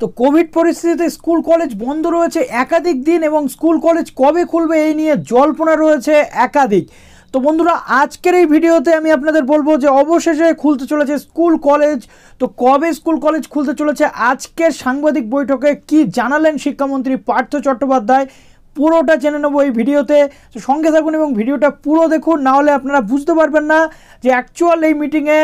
তো কোভিড পরিস্থিতিতে school college বন্ধ রয়েছে একাধিক দিন এবং স্কুল কলেজ কবে খুলবে এই নিয়ে জল্পনা রয়েছে একাধিক তো বন্ধুরা আজকের এই ভিডিওতে আমি আপনাদের বলবো যে অবশেষে খুলতে চলেছে স্কুল কলেজ তো কবে স্কুল কলেজ খুলতে চলেছে আজকের সাংবাদিক বৈঠকে কি জানালেন শিক্ষামন্ত্রী পার্থ চট্টোপাধ্যায় পুরোটা জেনে নেবো এই ভিডিওতে তো সঙ্গে থাকুন এবং ভিডিওটা পুরো দেখুন নাহলে আপনারা বুঝতে পারবেন না যে অ্যাকচুয়াল এই মিটিংয়ে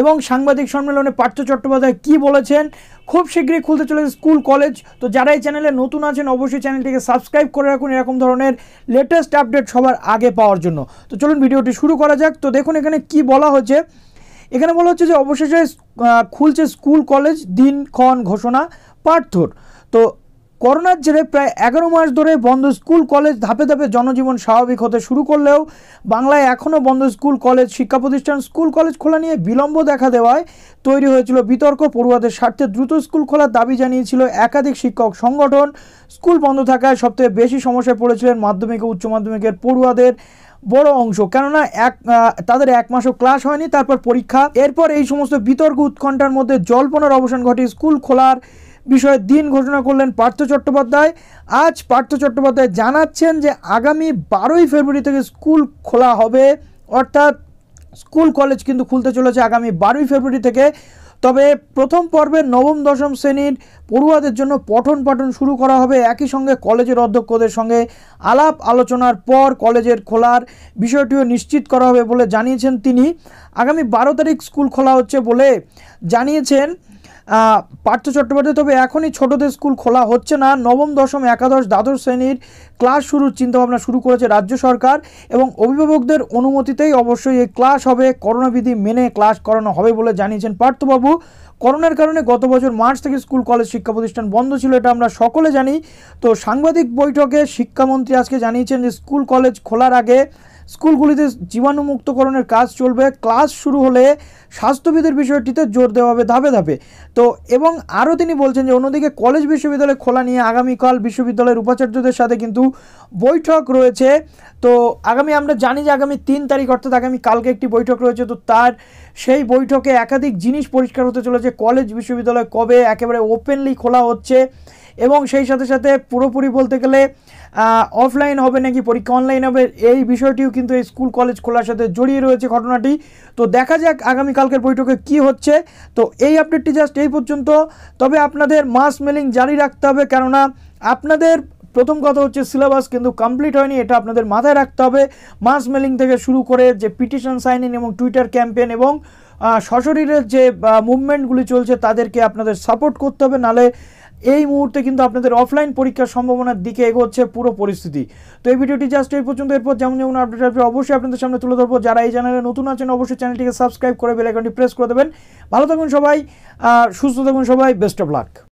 এবং সাংবাদিক সম্মেলনে পার্থ চট্টোপাধ্যায় কী বলেছেন খুব শীঘ্রই খুলতে চলেছে স্কুল কলেজ তো যারা এই চ্যানেলে নতুন আছেন অবশ্যই চ্যানেলটিকে সাবস্ক্রাইব করে রাখুন এরকম ধরনের লেটেস্ট আপডেট সবার আগে পাওয়ার জন্য তো চলুন ভিডিওটি শুরু করা যাক তো দেখুন এখানে কি বলা হচ্ছে এখানে বলা হচ্ছে যে অবশেষে খুলছে স্কুল কলেজ দিনক্ষণ ঘোষণা পার্থর তো করোনার জেরে প্রায় এগারো মাস ধরে বন্ধ স্কুল কলেজ ধাপে ধাপে জনজীবন স্বাভাবিক হতে শুরু করলেও বাংলায় এখনও বন্ধ স্কুল কলেজ শিক্ষা প্রতিষ্ঠান স্কুল কলেজ খোলা নিয়ে বিলম্ব দেখা দেওয়ায় তৈরি হয়েছিল বিতর্ক পড়ুয়াদের স্বার্থে দ্রুত স্কুল খোলার দাবি জানিয়েছিল একাধিক শিক্ষক সংগঠন স্কুল বন্ধ থাকায় সবথেকে বেশি সমস্যায় পড়েছিলেন মাধ্যমিক ও উচ্চ মাধ্যমিকের পড়ুয়াদের বড় অংশ কেননা এক তাদের এক মাসও ক্লাস হয়নি তারপর পরীক্ষা এরপর এই সমস্ত বিতর্ক উৎকণ্ঠার মধ্যে জল্পনার অবসান ঘটে স্কুল খোলার বিষয়ে দিন ঘোষণা করলেন পার্থ চট্টোপাধ্যায় আজ পার্থ চট্টোপাধ্যায় জানাচ্ছেন যে আগামী বারোই ফেব্রুয়ারি থেকে স্কুল খোলা হবে অর্থাৎ স্কুল কলেজ কিন্তু খুলতে চলেছে আগামী বারোই ফেব্রুয়ারি থেকে তবে প্রথম পর্বে নবম দশম শ্রেণীর পড়ুয়াদের জন্য পঠন পাঠন শুরু করা হবে একই সঙ্গে কলেজের অধ্যক্ষদের সঙ্গে আলাপ আলোচনার পর কলেজের খোলার বিষয়টিও নিশ্চিত করা হবে বলে জানিয়েছেন তিনি আগামী বারো তারিখ স্কুল খোলা হচ্ছে বলে জানিয়েছেন পার্থ চট্টোপাধ্যায় তবে এখনই ছোটদের স্কুল খোলা হচ্ছে না নবম দশম একাদশ দ্বাদশ শ্রেণীর ক্লাস শুরুর চিন্তাভাবনা শুরু করেছে রাজ্য সরকার এবং অভিভাবকদের অনুমতিতেই অবশ্যই এই ক্লাস হবে করোনাবিধি মেনে ক্লাস করানো হবে বলে জানিয়েছেন পার্থবাবু করোনার কারণে গত বছর মার্চ থেকে স্কুল কলেজ শিক্ষা প্রতিষ্ঠান বন্ধ ছিল এটা আমরা সকলে জানি তো সাংবাদিক বৈঠকে শিক্ষামন্ত্রী আজকে জানিয়েছেন যে স্কুল কলেজ খোলার আগে স্কুলগুলিতে জীবাণুমুক্তকরণের কাজ চলবে ক্লাস শুরু হলে স্বাস্থ্যবিধির বিষয়টিতে জোর দেওয়া হবে ধাপে ধাপে তো এবং আরও তিনি বলছেন যে অন্যদিকে কলেজ বিশ্ববিদ্যালয় খোলা নিয়ে আগামীকাল বিশ্ববিদ্যালয়ের উপাচার্যদের সাথে কিন্তু বৈঠক রয়েছে তো আগামী আমরা জানি যে আগামী তিন তারিখ অর্থাৎ আগামী কালকে একটি বৈঠক রয়েছে তো তার সেই বৈঠকে একাধিক জিনিস পরিষ্কার হতে চলেছে কলেজ বিশ্ববিদ্যালয় কবে একেবারে ওপেনলি খোলা হচ্ছে এবং সেই সাথে সাথে পুরোপুরি বলতে গেলে অফলাইন হবে নাকি পরীক্ষা অনলাইন হবে এই বিষয়টিও কিন্তু এই স্কুল কলেজ খোলার সাথে জড়িয়ে রয়েছে ঘটনাটি তো দেখা যাক আগামীকালকের বৈঠকে কি হচ্ছে তো এই আপডেটটি জাস্ট এই পর্যন্ত তবে আপনাদের মাস মেলিং জারি রাখতে হবে কেননা আপনাদের প্রথম কথা হচ্ছে সিলেবাস কিন্তু কমপ্লিট হয়নি এটা আপনাদের মাথায় রাখতে হবে মাস মেলিং থেকে শুরু করে যে পিটিশন সাইন ইন এবং টুইটার ক্যাম্পেন এবং সশরীরের যে মুভমেন্টগুলি চলছে তাদেরকে আপনাদের সাপোর্ট করতে হবে নালে এই মুহূর্তে কিন্তু আপনাদের অফলাইন পরীক্ষার সম্ভাবনার দিকে এগোচ্ছে পুরো পরিস্থিতি তো এই ভিডিওটি জাস্ট এই পর্যন্ত এরপর যেমন যেমন আপডেট আসবে অবশ্যই আপনাদের সামনে তুলে ধরবো যারা এই চ্যানেলে নতুন আছেন অবশ্যই চ্যানেলটিকে সাবস্ক্রাইব করে বেলাইকনটি প্রেস করে দেবেন ভালো থাকুন সবাই সুস্থ থাকুন সবাই বেস্ট অফ লাক